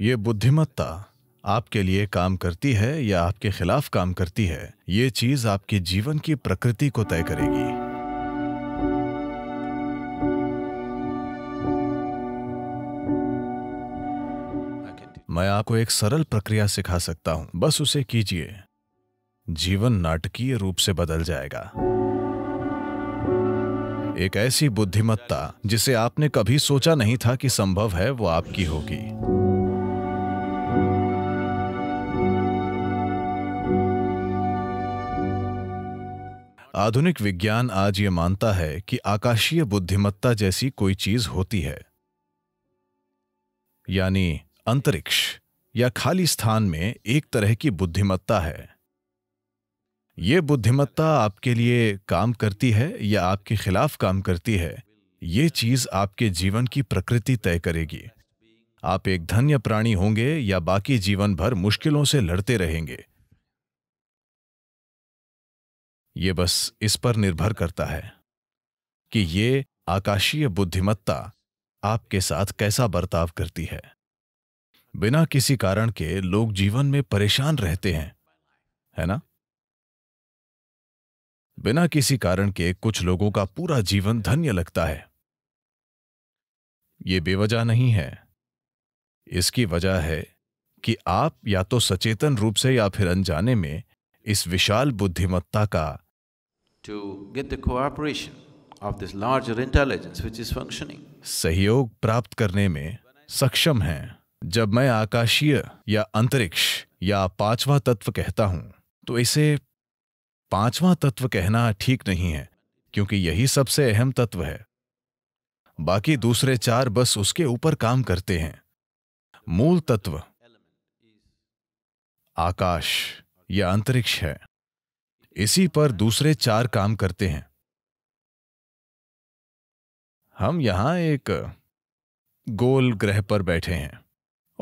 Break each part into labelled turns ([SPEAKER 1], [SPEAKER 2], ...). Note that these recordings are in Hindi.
[SPEAKER 1] ये बुद्धिमत्ता आपके लिए काम करती है या आपके खिलाफ काम करती है ये चीज आपके जीवन की प्रकृति को तय करेगी मैं आपको एक सरल प्रक्रिया सिखा सकता हूं बस उसे कीजिए जीवन नाटकीय रूप से बदल जाएगा एक ऐसी बुद्धिमत्ता जिसे आपने कभी सोचा नहीं था कि संभव है वो आपकी होगी आधुनिक विज्ञान आज ये मानता है कि आकाशीय बुद्धिमत्ता जैसी कोई चीज होती है यानी अंतरिक्ष या खाली स्थान में एक तरह की बुद्धिमत्ता है ये बुद्धिमत्ता आपके लिए काम करती है या आपके खिलाफ काम करती है ये चीज आपके जीवन की प्रकृति तय करेगी आप एक धन्य प्राणी होंगे या बाकी जीवन भर मुश्किलों से लड़ते रहेंगे ये बस इस पर निर्भर करता है कि ये आकाशीय बुद्धिमत्ता आपके साथ कैसा बर्ताव करती है बिना किसी कारण के लोग जीवन में परेशान रहते हैं है ना बिना किसी कारण के कुछ लोगों का पूरा जीवन धन्य लगता है यह बेवजह नहीं है इसकी वजह है कि आप या तो सचेतन रूप से या फिर अनजाने में इस विशाल बुद्धिमत्ता का to get the cooperation of this larger intelligence which is functioning. सहयोग प्राप्त करने में सक्षम है जब मैं आकाशीय या अंतरिक्ष या पांचवा तत्व कहता हूं तो इसे पांचवा तत्व कहना ठीक नहीं है क्योंकि यही सबसे अहम तत्व है बाकी दूसरे चार बस उसके ऊपर काम करते हैं मूल तत्व आकाश या अंतरिक्ष है इसी पर दूसरे चार काम करते हैं हम यहां एक गोल ग्रह पर बैठे हैं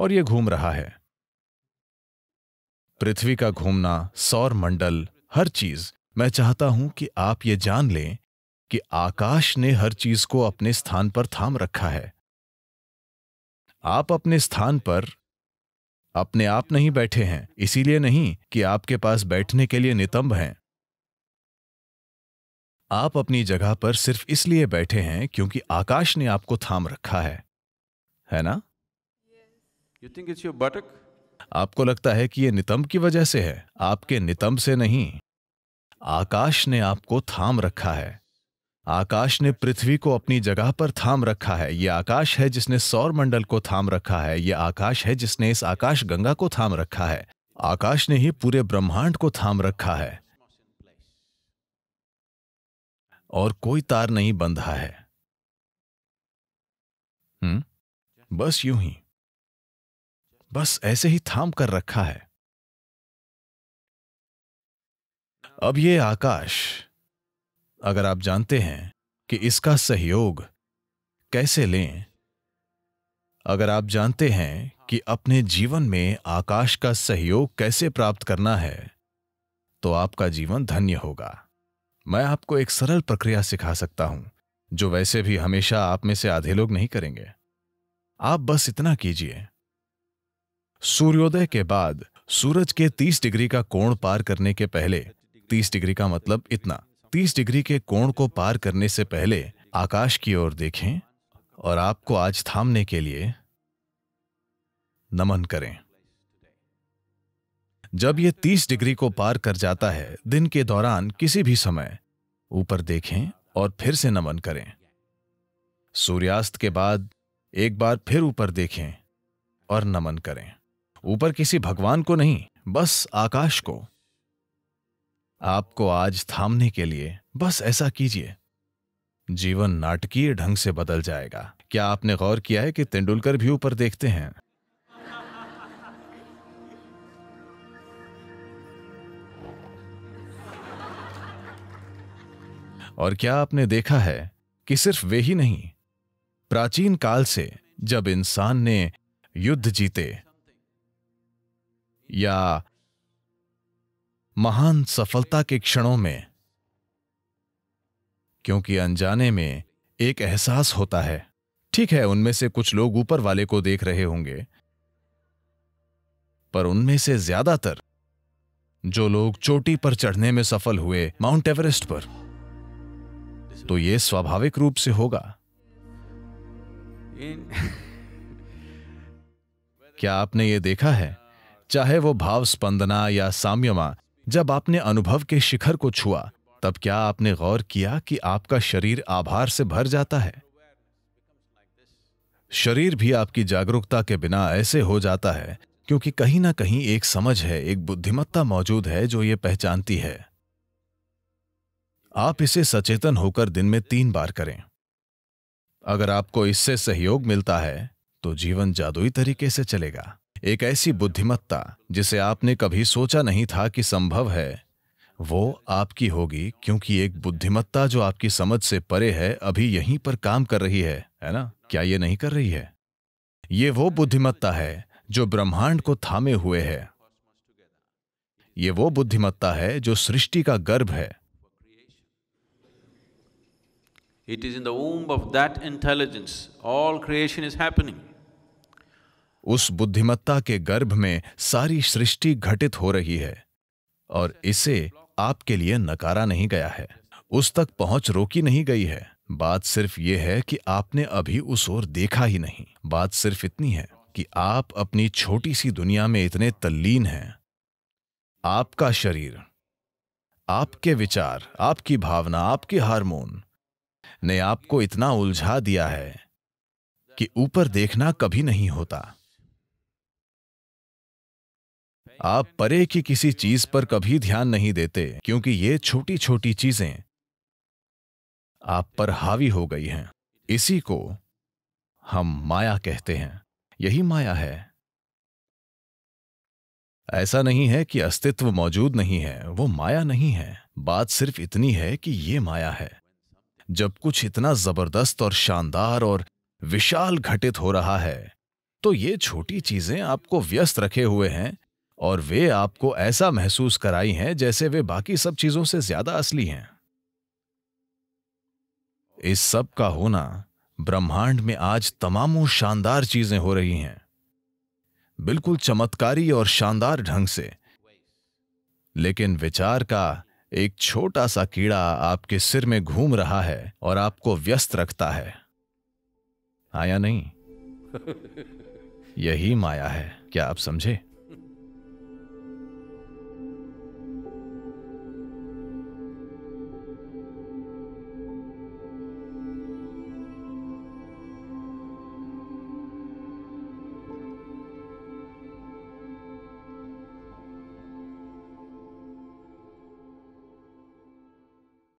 [SPEAKER 1] और यह घूम रहा है पृथ्वी का घूमना सौर मंडल हर चीज मैं चाहता हूं कि आप ये जान लें कि आकाश ने हर चीज को अपने स्थान पर थाम रखा है आप अपने स्थान पर अपने आप नहीं बैठे हैं इसीलिए नहीं कि आपके पास बैठने के लिए नितंब हैं आप अपनी जगह पर सिर्फ इसलिए बैठे हैं क्योंकि आकाश ने आपको थाम रखा है है ना यू थिंक इट्स योर बटक आपको लगता है कि यह नितंब की वजह से है आपके नितंब से नहीं आकाश ने आपको थाम रखा है आकाश ने पृथ्वी को अपनी जगह पर थाम रखा है यह आकाश है जिसने सौर मंडल को थाम रखा है यह आकाश है जिसने इस आकाश गंगा को थाम रखा है आकाश ने ही पूरे ब्रह्मांड को थाम रखा है और कोई तार नहीं बंधा है हम्म बस यूं ही बस ऐसे ही थाम कर रखा है अब ये आकाश अगर आप जानते हैं कि इसका सहयोग कैसे लें अगर आप जानते हैं कि अपने जीवन में आकाश का सहयोग कैसे प्राप्त करना है तो आपका जीवन धन्य होगा मैं आपको एक सरल प्रक्रिया सिखा सकता हूं जो वैसे भी हमेशा आप में से आधे लोग नहीं करेंगे आप बस इतना कीजिए सूर्योदय के बाद सूरज के 30 डिग्री का कोण पार करने के पहले 30 डिग्री का मतलब इतना 30 डिग्री के कोण को पार करने से पहले आकाश की ओर देखें और आपको आज थामने के लिए नमन करें जब ये 30 डिग्री को पार कर जाता है दिन के दौरान किसी भी समय ऊपर देखें और फिर से नमन करें सूर्यास्त के बाद एक बार फिर ऊपर देखें और नमन करें ऊपर किसी भगवान को नहीं बस आकाश को आपको आज थामने के लिए बस ऐसा कीजिए जीवन नाटकीय ढंग से बदल जाएगा क्या आपने गौर किया है कि तेंडुलकर भी ऊपर देखते हैं और क्या आपने देखा है कि सिर्फ वे ही नहीं प्राचीन काल से जब इंसान ने युद्ध जीते या महान सफलता के क्षणों में क्योंकि अनजाने में एक एहसास होता है ठीक है उनमें से कुछ लोग ऊपर वाले को देख रहे होंगे पर उनमें से ज्यादातर जो लोग चोटी पर चढ़ने में सफल हुए माउंट एवरेस्ट पर तो ये स्वाभाविक रूप से होगा क्या आपने ये देखा है चाहे वो भाव स्पंदना या साम्यमा जब आपने अनुभव के शिखर को छुआ तब क्या आपने गौर किया कि आपका शरीर आभार से भर जाता है शरीर भी आपकी जागरूकता के बिना ऐसे हो जाता है क्योंकि कहीं ना कहीं एक समझ है एक बुद्धिमत्ता मौजूद है जो ये पहचानती है आप इसे सचेतन होकर दिन में तीन बार करें अगर आपको इससे सहयोग मिलता है तो जीवन जादुई तरीके से चलेगा एक ऐसी बुद्धिमत्ता जिसे आपने कभी सोचा नहीं था कि संभव है वो आपकी होगी क्योंकि एक बुद्धिमत्ता जो आपकी समझ से परे है अभी यहीं पर काम कर रही है है ना क्या ये नहीं कर रही है ये वो बुद्धिमत्ता है जो ब्रह्मांड को थामे हुए है ये वो बुद्धिमत्ता है जो सृष्टि का गर्भ है It is in the womb of that intelligence, all creation is happening. उस बुद्धिमत्ता के गर्भ में सारी सृष्टि घटित हो रही है और इसे आपके लिए नकारा नहीं गया है उस तक पहुंच रोकी नहीं गई है बात सिर्फ ये है कि आपने अभी उस ओर देखा ही नहीं बात सिर्फ इतनी है कि आप अपनी छोटी सी दुनिया में इतने तल्लीन हैं आपका शरीर आपके विचार आपकी भावना आपके हार्मोन ने आपको इतना उलझा दिया है कि ऊपर देखना कभी नहीं होता आप परे की किसी चीज पर कभी ध्यान नहीं देते क्योंकि ये छोटी छोटी चीजें आप पर हावी हो गई हैं इसी को हम माया कहते हैं यही माया है ऐसा नहीं है कि अस्तित्व मौजूद नहीं है वो माया नहीं है बात सिर्फ इतनी है कि ये माया है जब कुछ इतना जबरदस्त और शानदार और विशाल घटित हो रहा है तो ये छोटी चीजें आपको व्यस्त रखे हुए हैं और वे आपको ऐसा महसूस कराई हैं जैसे वे बाकी सब चीजों से ज्यादा असली हैं इस सब का होना ब्रह्मांड में आज तमामों शानदार चीजें हो रही हैं बिल्कुल चमत्कारी और शानदार ढंग से लेकिन विचार का एक छोटा सा कीड़ा आपके सिर में घूम रहा है और आपको व्यस्त रखता है आया नहीं यही माया है क्या आप समझे